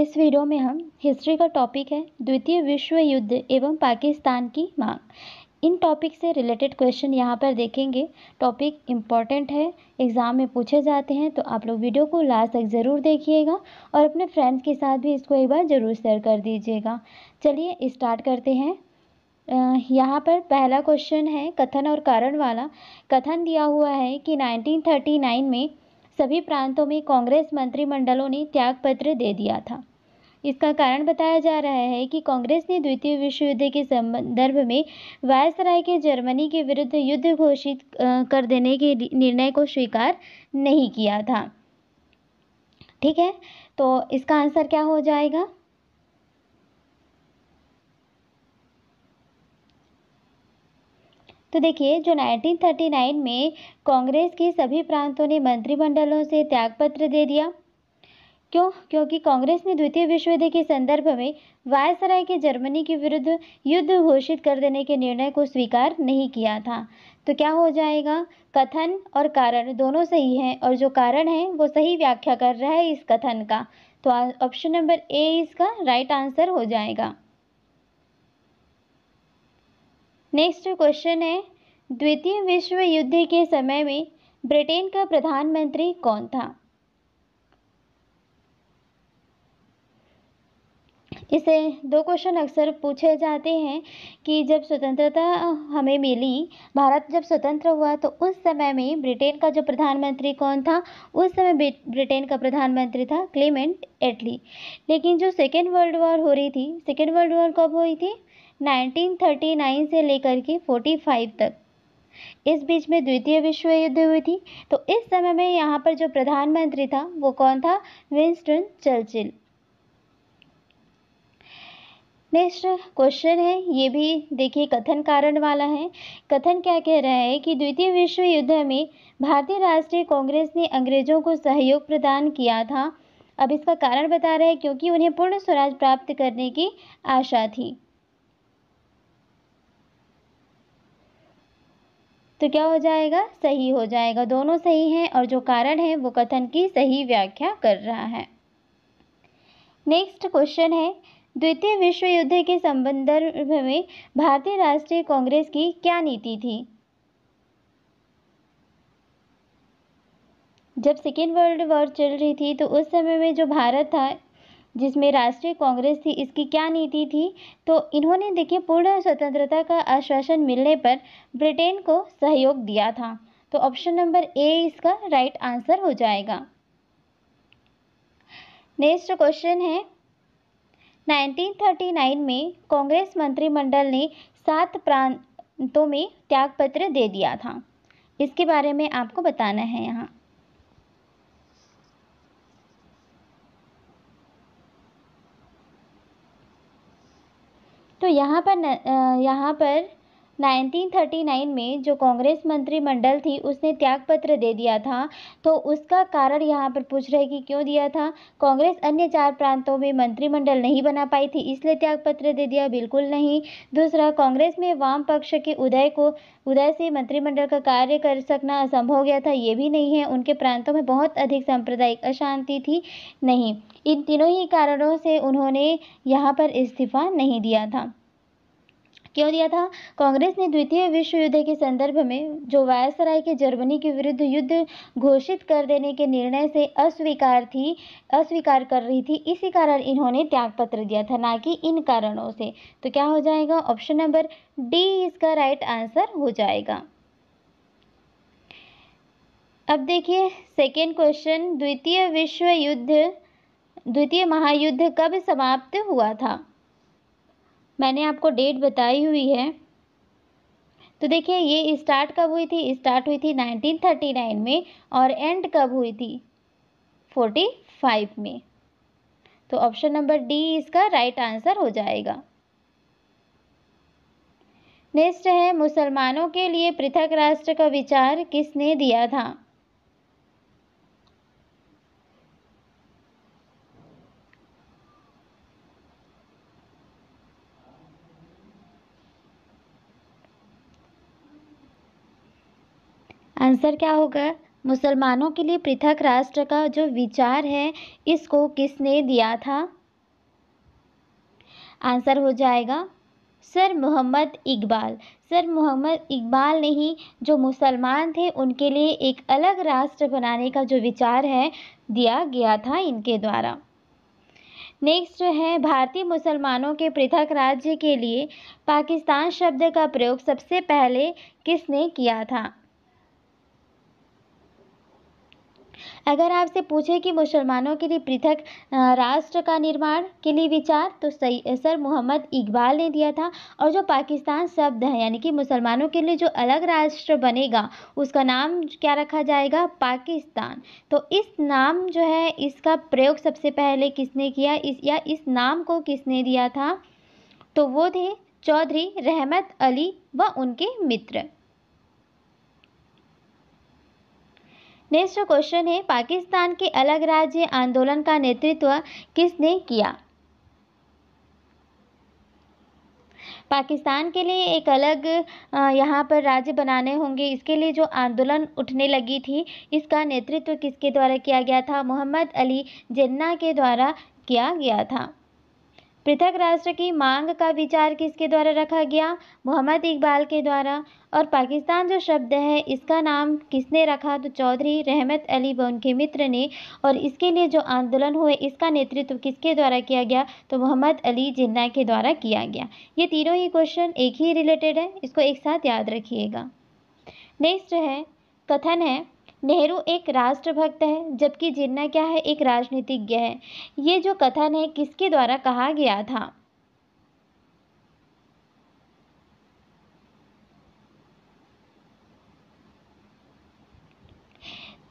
इस वीडियो में हम हिस्ट्री का टॉपिक है द्वितीय विश्व युद्ध एवं पाकिस्तान की मांग इन टॉपिक से रिलेटेड क्वेश्चन यहाँ पर देखेंगे टॉपिक इम्पॉर्टेंट है एग्ज़ाम में पूछे जाते हैं तो आप लोग वीडियो को लास्ट तक ज़रूर देखिएगा और अपने फ्रेंड्स के साथ भी इसको एक बार ज़रूर शेयर कर दीजिएगा चलिए स्टार्ट करते हैं यहाँ पर पहला क्वेश्चन है कथन और कारण वाला कथन दिया हुआ है कि 1939 में सभी प्रांतों में कांग्रेस मंत्रिमंडलों ने त्यागपत्र दे दिया था इसका कारण बताया जा रहा है कि कांग्रेस ने द्वितीय विश्व युद्ध के संदर्भ में वायसराय के जर्मनी के विरुद्ध युद्ध घोषित कर देने के निर्णय को स्वीकार नहीं किया था ठीक है तो इसका आंसर क्या हो जाएगा तो देखिए जो 1939 में कांग्रेस के सभी प्रांतों ने मंत्रिमंडलों से त्यागपत्र दे दिया क्यों क्योंकि कांग्रेस ने द्वितीय विश्व युद्ध के संदर्भ में वायसराय के जर्मनी के विरुद्ध युद्ध घोषित कर देने के निर्णय को स्वीकार नहीं किया था तो क्या हो जाएगा कथन और कारण दोनों सही हैं और जो कारण है वो सही व्याख्या कर रहा है इस कथन का तो ऑप्शन नंबर ए इसका राइट आंसर हो जाएगा नेक्स्ट क्वेश्चन है द्वितीय विश्व युद्ध के समय में ब्रिटेन का प्रधानमंत्री कौन था इसे दो क्वेश्चन अक्सर पूछे जाते हैं कि जब स्वतंत्रता हमें मिली भारत जब स्वतंत्र हुआ तो उस समय में ब्रिटेन का जो प्रधानमंत्री कौन था उस समय ब्रिटेन का प्रधानमंत्री था क्लेमेंट एटली लेकिन जो सेकेंड वर्ल्ड वॉर हो रही थी सेकेंड वर्ल्ड वॉर कब हुई थी 1939 से लेकर के 45 तक इस बीच में द्वितीय विश्व युद्ध हुई थी तो इस समय में यहाँ पर जो प्रधानमंत्री था वो कौन था विंस्टन चर्चिल नेक्स्ट क्वेश्चन है ये भी देखिए कथन कारण वाला है कथन क्या कह रहा है कि द्वितीय विश्व युद्ध में भारतीय राष्ट्रीय कांग्रेस ने अंग्रेजों को सहयोग प्रदान किया था अब इसका कारण बता रहे हैं क्योंकि उन्हें पूर्ण स्वराज प्राप्त करने की आशा थी तो क्या हो जाएगा सही हो जाएगा दोनों सही हैं और जो कारण है वो कथन की सही व्याख्या कर रहा है नेक्स्ट क्वेश्चन है द्वितीय विश्व युद्ध के संबंध में भारतीय राष्ट्रीय कांग्रेस की क्या नीति थी जब सेकेंड वर्ल्ड वॉर चल रही थी तो उस समय में जो भारत था जिसमें राष्ट्रीय कांग्रेस थी इसकी क्या नीति थी तो इन्होंने देखिए पूर्ण स्वतंत्रता का आश्वासन मिलने पर ब्रिटेन को सहयोग दिया था तो ऑप्शन नंबर ए इसका राइट आंसर हो जाएगा नेक्स्ट क्वेश्चन है 1939 में कांग्रेस मंत्रिमंडल ने सात प्रांतों में त्यागपत्र दे दिया था इसके बारे में आपको बताना है यहाँ तो यहाँ पर न, यहाँ पर 1939 में जो कांग्रेस मंत्रिमंडल थी उसने त्यागपत्र दे दिया था तो उसका कारण यहाँ पर पूछ रहे कि क्यों दिया था कांग्रेस अन्य चार प्रांतों में मंत्रिमंडल नहीं बना पाई थी इसलिए त्यागपत्र दे दिया बिल्कुल नहीं दूसरा कांग्रेस में वाम पक्ष के उदय को उदय से मंत्रिमंडल का कार्य कर सकना असंभव हो गया था ये भी नहीं है उनके प्रांतों में बहुत अधिक सांप्रदायिक अशांति थी नहीं इन तीनों ही कारणों से उन्होंने यहाँ पर इस्तीफा नहीं दिया था क्यों दिया था कांग्रेस ने द्वितीय विश्व युद्ध के संदर्भ में जो वायसराय के जर्मनी के विरुद्ध युद्ध घोषित कर देने के निर्णय से अस्वीकार थी अस्वीकार कर रही थी इसी कारण इन्होंने त्यागपत्र दिया था ना कि इन कारणों से तो क्या हो जाएगा ऑप्शन नंबर डी इसका राइट आंसर हो जाएगा अब देखिए सेकेंड क्वेश्चन द्वितीय विश्व युद्ध द्वितीय महायुद्ध कब समाप्त हुआ था मैंने आपको डेट बताई हुई है तो देखिए ये स्टार्ट कब हुई थी स्टार्ट हुई थी 1939 में और एंड कब हुई थी 45 में तो ऑप्शन नंबर डी इसका राइट right आंसर हो जाएगा नेक्स्ट है मुसलमानों के लिए पृथक राष्ट्र का विचार किसने दिया था आंसर क्या होगा मुसलमानों के लिए पृथक राष्ट्र का जो विचार है इसको किसने दिया था आंसर हो जाएगा सर मोहम्मद इकबाल सर मोहम्मद इकबाल ने ही जो मुसलमान थे उनके लिए एक अलग राष्ट्र बनाने का जो विचार है दिया गया था इनके द्वारा नेक्स्ट है भारतीय मुसलमानों के पृथक राज्य के लिए पाकिस्तान शब्द का प्रयोग सबसे पहले किसने किया था अगर आपसे पूछे कि मुसलमानों के लिए पृथक राष्ट्र का निर्माण के लिए विचार तो सर मोहम्मद इकबाल ने दिया था और जो पाकिस्तान शब्द है यानी कि मुसलमानों के लिए जो अलग राष्ट्र बनेगा उसका नाम क्या रखा जाएगा पाकिस्तान तो इस नाम जो है इसका प्रयोग सबसे पहले किसने किया इस या इस नाम को किसने दिया था तो वो थे चौधरी रहमत अली व उनके मित्र नेक्स्ट क्वेश्चन है पाकिस्तान के अलग राज्य आंदोलन का नेतृत्व किसने किया पाकिस्तान के लिए एक अलग यहाँ पर राज्य बनाने होंगे इसके लिए जो आंदोलन उठने लगी थी इसका नेतृत्व किसके द्वारा किया गया था मोहम्मद अली जिन्ना के द्वारा किया गया था पृथक राष्ट्र की मांग का विचार किसके द्वारा रखा गया मोहम्मद इकबाल के द्वारा और पाकिस्तान जो शब्द है इसका नाम किसने रखा तो चौधरी रहमत अली व उनके मित्र ने और इसके लिए जो आंदोलन हुए इसका नेतृत्व किसके द्वारा किया गया तो मोहम्मद अली जिन्ना के द्वारा किया गया ये तीनों ही क्वेश्चन एक ही रिलेटेड है इसको एक साथ याद रखिएगा नेक्स्ट है कथन है नेहरू एक राष्ट्रभक्त है जबकि जिन्ना क्या है एक राजनीतिज्ञ है ये जो कथन है किसके द्वारा कहा गया था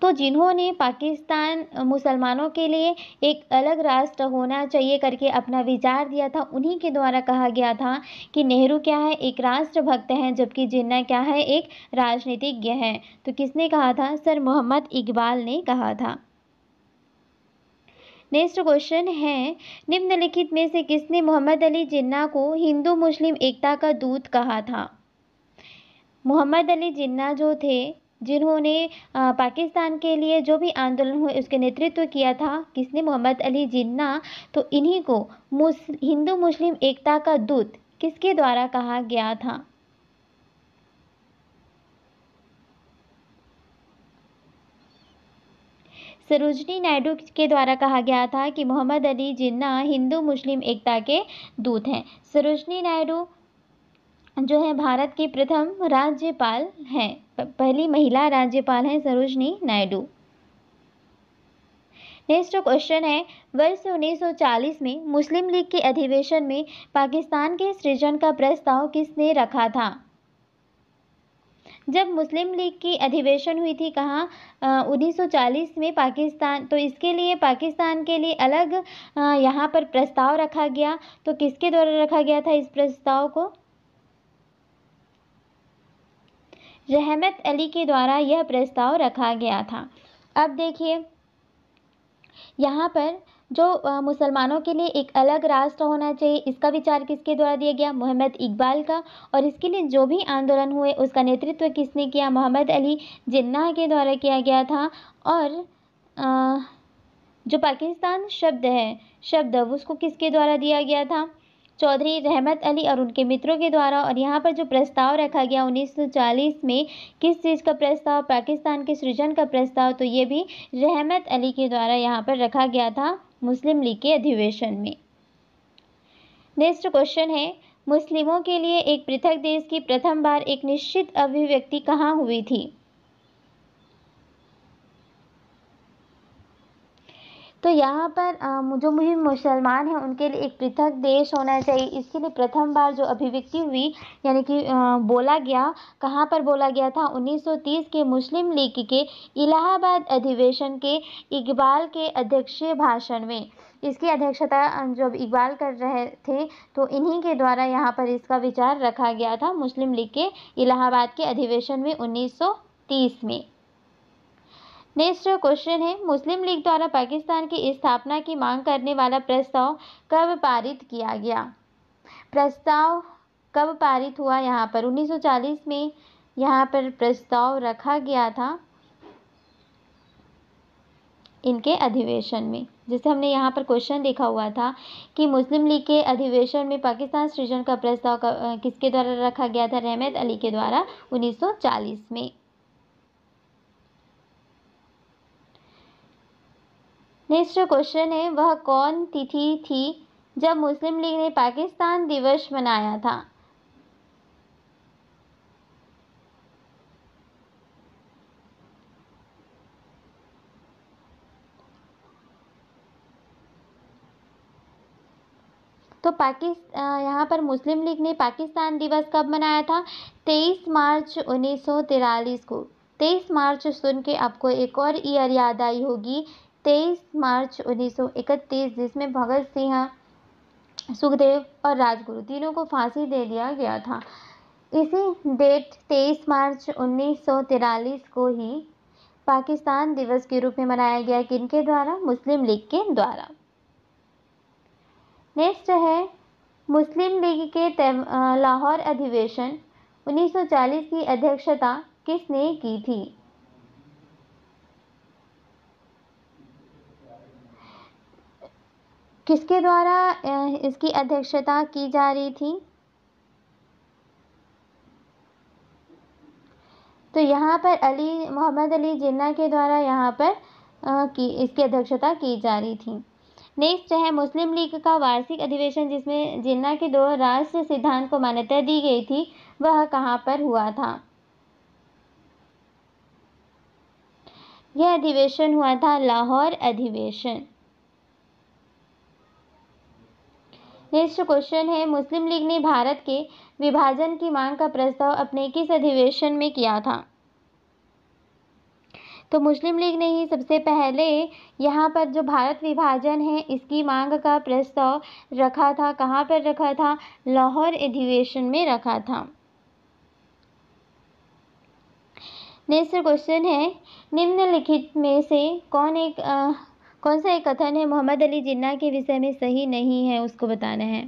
तो जिन्होंने पाकिस्तान मुसलमानों के लिए एक अलग राष्ट्र होना चाहिए करके अपना विचार दिया था उन्हीं के द्वारा कहा गया था कि नेहरू क्या है एक राष्ट्रभक्त हैं जबकि जिन्ना क्या है एक राजनीतिज्ञ हैं तो किसने कहा था सर मोहम्मद इकबाल ने कहा था नेक्स्ट क्वेश्चन है निम्नलिखित में से किसने मोहम्मद अली जिन्ना को हिंदू मुस्लिम एकता का दूत कहा था मोहम्मद अली जिन्ना जो थे जिन्होंने पाकिस्तान के लिए जो भी आंदोलन हुए उसके नेतृत्व किया था किसने मोहम्मद अली जिन्ना तो इन्हीं को मुस हिंदू मुस्लिम एकता का दूत किसके द्वारा कहा गया था सरोजनी नायडू के द्वारा कहा गया था कि मोहम्मद अली जिन्ना हिंदू मुस्लिम एकता के दूत हैं सरोजनी नायडू जो है भारत की प्रथम राज्यपाल हैं पहली महिला राज्यपाल हैं सरोजनी नायडू नेक्स्ट क्वेश्चन है वर्ष 1940 में मुस्लिम लीग के अधिवेशन में पाकिस्तान के सृजन का प्रस्ताव किसने रखा था जब मुस्लिम लीग की अधिवेशन हुई थी कहाँ उन्नीस में पाकिस्तान तो इसके लिए पाकिस्तान के लिए अलग यहाँ पर प्रस्ताव रखा गया तो किसके द्वारा रखा गया था इस प्रस्ताव को रहमत अली के द्वारा यह प्रस्ताव रखा गया था अब देखिए यहाँ पर जो मुसलमानों के लिए एक अलग राष्ट्र होना चाहिए इसका विचार किसके द्वारा दिया गया मोहम्मद इकबाल का और इसके लिए जो भी आंदोलन हुए उसका नेतृत्व किसने किया मोहम्मद अली जिन्ना के द्वारा किया गया था और आ, जो पाकिस्तान शब्द है शब्द उसको किसके द्वारा दिया गया था चौधरी रहमत अली और उनके मित्रों के द्वारा और यहाँ पर जो प्रस्ताव रखा गया 1940 में किस चीज़ का प्रस्ताव पाकिस्तान के सृजन का प्रस्ताव तो ये भी रहमत अली के द्वारा यहाँ पर रखा गया था मुस्लिम लीग के अधिवेशन में नेक्स्ट क्वेश्चन है मुस्लिमों के लिए एक पृथक देश की प्रथम बार एक निश्चित अभिव्यक्ति कहाँ हुई थी तो यहाँ पर जो मुझे मुसलमान हैं उनके लिए एक पृथक देश होना चाहिए इसके लिए प्रथम बार जो अभिव्यक्ति हुई यानी कि बोला गया कहाँ पर बोला गया था 1930 के मुस्लिम लीग के इलाहाबाद अधिवेशन के इकबाल के अध्यक्षीय भाषण में इसकी अध्यक्षता जब इकबाल कर रहे थे तो इन्हीं के द्वारा यहाँ पर इसका विचार रखा गया था मुस्लिम लीग के इलाहाबाद के अधिवेशन में उन्नीस में नेक्स्ट क्वेश्चन है मुस्लिम लीग द्वारा पाकिस्तान की स्थापना की मांग करने वाला प्रस्ताव कब पारित किया गया प्रस्ताव कब पारित हुआ यहाँ पर 1940 में यहाँ पर प्रस्ताव रखा गया था इनके अधिवेशन में जैसे हमने यहाँ पर क्वेश्चन देखा हुआ था कि मुस्लिम लीग के अधिवेशन में पाकिस्तान सृजन का प्रस्ताव किसके द्वारा रखा गया था रहमत अली के द्वारा 1940 में नेक्स्ट जो क्वेश्चन है वह कौन तिथि थी जब मुस्लिम लीग ने पाकिस्तान दिवस मनाया था तो पाकिस्तान यहाँ पर मुस्लिम लीग ने पाकिस्तान दिवस कब मनाया था 23 मार्च उन्नीस को 23 मार्च सुन के आपको एक और ईयर याद आई होगी तेईस मार्च उन्नीस सौ इकतीस जिसमें भगत सिंह सुखदेव और राजगुरु तीनों को फांसी दे दिया गया था इसी डेट 23 मार्च उन्नीस को ही पाकिस्तान दिवस के रूप में मनाया गया किनके द्वारा मुस्लिम लीग के द्वारा नेक्स्ट है मुस्लिम लीग के लाहौर अधिवेशन 1940 की अध्यक्षता किसने की थी किसके द्वारा इसकी अध्यक्षता की जा रही थी तो यहाँ पर अली मोहम्मद अली जिन्ना के द्वारा यहाँ पर की इसकी अध्यक्षता की जा रही थी नेक्स्ट है मुस्लिम लीग का वार्षिक अधिवेशन जिसमें जिन्ना के दो राष्ट्र सिद्धांत को मान्यता दी गई थी वह कहाँ पर हुआ था यह अधिवेशन हुआ था लाहौर अधिवेशन नेक्स्ट क्वेश्चन है मुस्लिम लीग ने भारत के विभाजन की मांग का प्रस्ताव अपने किस अधिवेशन में किया था तो मुस्लिम लीग ने ही सबसे पहले यहाँ पर जो भारत विभाजन है इसकी मांग का प्रस्ताव रखा था कहाँ पर रखा था लाहौर अधिवेशन में रखा था नेक्स्ट क्वेश्चन है निम्नलिखित में से कौन एक कौन सा एक कथन है मोहम्मद अली जिन्ना के विषय में सही नहीं है उसको बताना है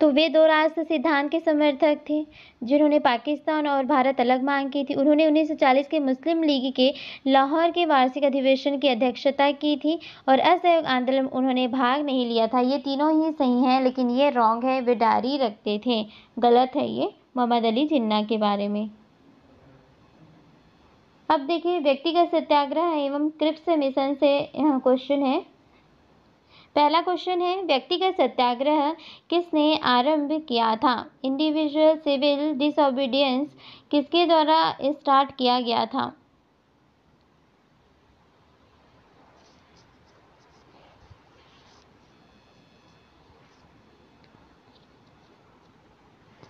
तो वे दो राष्ट्र सिद्धांत के समर्थक थे जिन्होंने पाकिस्तान और भारत अलग मांग की थी उन्होंने 1940 के मुस्लिम लीग के लाहौर के वार्षिक अधिवेशन की अध्यक्षता की थी और असहयोग आंदोलन उन्होंने भाग नहीं लिया था ये तीनों ही सही हैं लेकिन ये रॉन्ग है वे डायरी रखते थे गलत है ये मोहम्मद अली जिन्ना के बारे में अब देखिए व्यक्तिगत सत्याग्रह एवं क्रिप्स मिशन से क्वेश्चन है पहला क्वेश्चन है व्यक्तिगत सत्याग्रह किसने आरंभ किया था इंडिविजुअल सिविल डिसोबीडियंस किसके द्वारा स्टार्ट किया गया था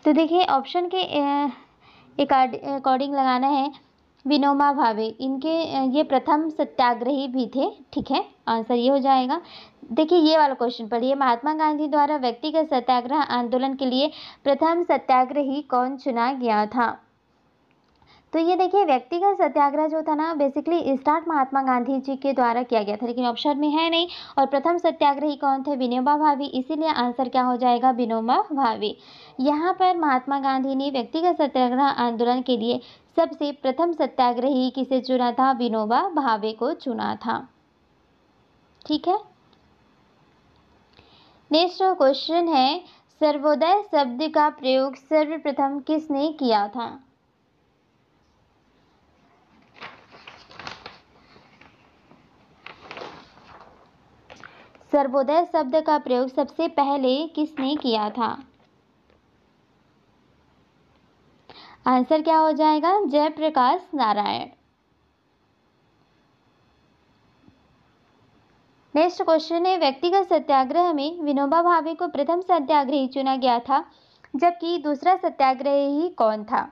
तो देखिए ऑप्शन के अकॉर्डिंग लगाना है विनोबा भावे इनके ये प्रथम सत्याग्रही भी थे ठीक है आंसर ये हो जाएगा देखिए ये वाला क्वेश्चन पढ़िए महात्मा गांधी द्वारा व्यक्तिगत सत्याग्रह आंदोलन के लिए प्रथम सत्याग्रही कौन चुना गया था तो ये देखिए व्यक्तिगत सत्याग्रह जो था ना बेसिकली स्टार्ट महात्मा गांधी जी के द्वारा किया गया था लेकिन ऑप्शन में है नहीं और प्रथम सत्याग्रही कौन थे विनोबा भावी इसीलिए आंसर क्या हो जाएगा विनोबा भावी यहाँ पर महात्मा गांधी ने व्यक्तिगत सत्याग्रह आंदोलन के लिए सबसे प्रथम सत्याग्रही किसे चुना था विनोबा भावे को चुना था ठीक है नेक्स्ट क्वेश्चन है सर्वोदय शब्द का प्रयोग सर्वप्रथम किसने किया था सर्वोदय शब्द का प्रयोग सबसे पहले किसने किया था आंसर क्या हो जाएगा जयप्रकाश नारायण नेक्स्ट क्वेश्चन है व्यक्तिगत सत्याग्रह में विनोबा भावे को प्रथम सत्याग्रही चुना गया था जबकि दूसरा सत्याग्रही कौन था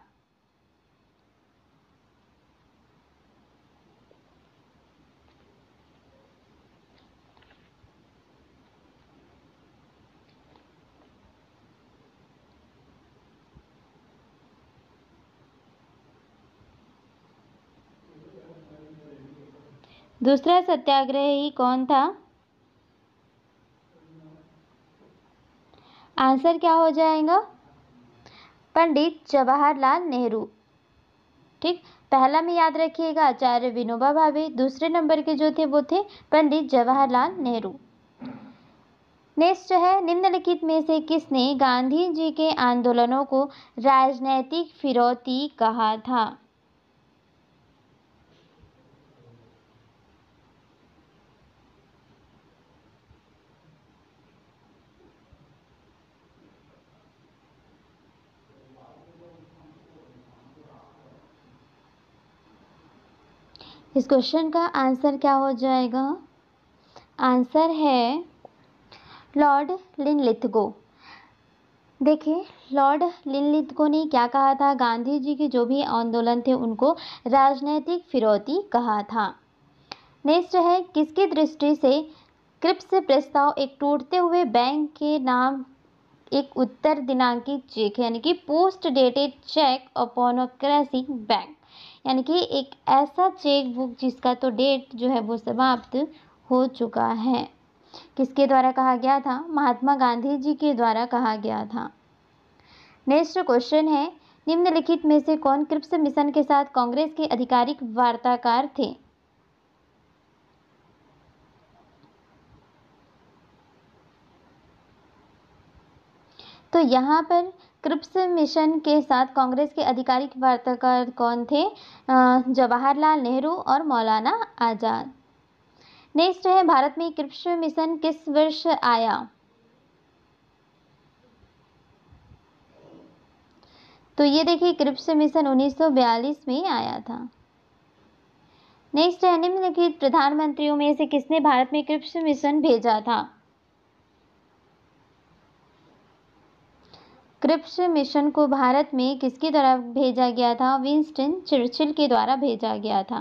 दूसरा सत्याग्रह ही कौन था आंसर क्या हो जाएगा पंडित जवाहरलाल नेहरू ठीक पहला में याद रखिएगा आचार्य विनोबा भावे दूसरे नंबर के जो थे वो थे पंडित जवाहरलाल नेहरू नेक्स्ट है निम्नलिखित में से किसने गांधी जी के आंदोलनों को राजनैतिक फिरौती कहा था इस क्वेश्चन का आंसर क्या हो जाएगा आंसर है लॉर्ड लिथगो देखिए लॉर्ड लिथगो ने क्या कहा था गांधी जी के जो भी आंदोलन थे उनको राजनैतिक फिरौती कहा था नेक्स्ट है किसकी दृष्टि से क्रिप्स प्रस्ताव एक टूटते हुए बैंक के नाम एक उत्तर दिनांकित चेक यानी कि post dated cheque upon bank यानी कि एक ऐसा चेक बुक जिसका तो डेट जो है वो समाप्त हो चुका है किसके द्वारा कहा गया था महात्मा गांधी जी के द्वारा कहा गया था नेक्स्ट क्वेश्चन है निम्नलिखित में से कौन क्रिप्स मिशन के साथ कांग्रेस के आधिकारिक वार्ताकार थे तो यहाँ पर क्रिप्स मिशन के साथ कांग्रेस के आधिकारिक वार्ताकार कौन थे जवाहरलाल नेहरू और मौलाना आज़ाद नेक्स्ट है भारत में क्रिप्स मिशन किस वर्ष आया तो ये देखिए क्रिप्स मिशन 1942 में आया था नेक्स्ट है निम्नलिखित प्रधानमंत्रियों में से किसने भारत में क्रिप्स मिशन भेजा था क्रिप्स मिशन को भारत में किसकी तरफ भेजा गया था विंस्टन चर्चिल के द्वारा भेजा गया था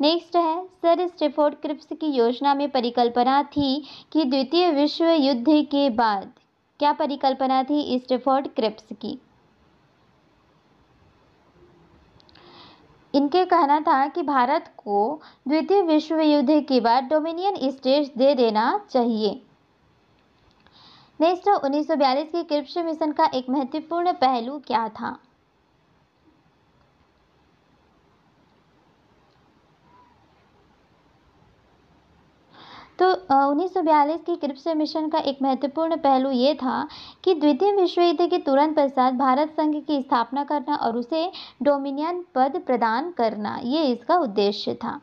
नेक्स्ट है सर स्टेफोर्ड क्रिप्स की योजना में परिकल्पना थी कि द्वितीय विश्व युद्ध के बाद क्या परिकल्पना थी स्टेफोर्ड क्रिप्स की इनके कहना था कि भारत को द्वितीय विश्व युद्ध के बाद डोमिनियन स्टेट्स दे देना चाहिए नेस्टा 1942 के कृप्स मिशन का एक महत्वपूर्ण पहलू क्या था तो उन्नीस के क्रिप्स मिशन का एक महत्वपूर्ण पहलू ये था कि द्वितीय विश्व युद्ध के तुरंत पश्चात भारत संघ की स्थापना करना और उसे डोमिनियन पद प्रदान करना ये इसका उद्देश्य था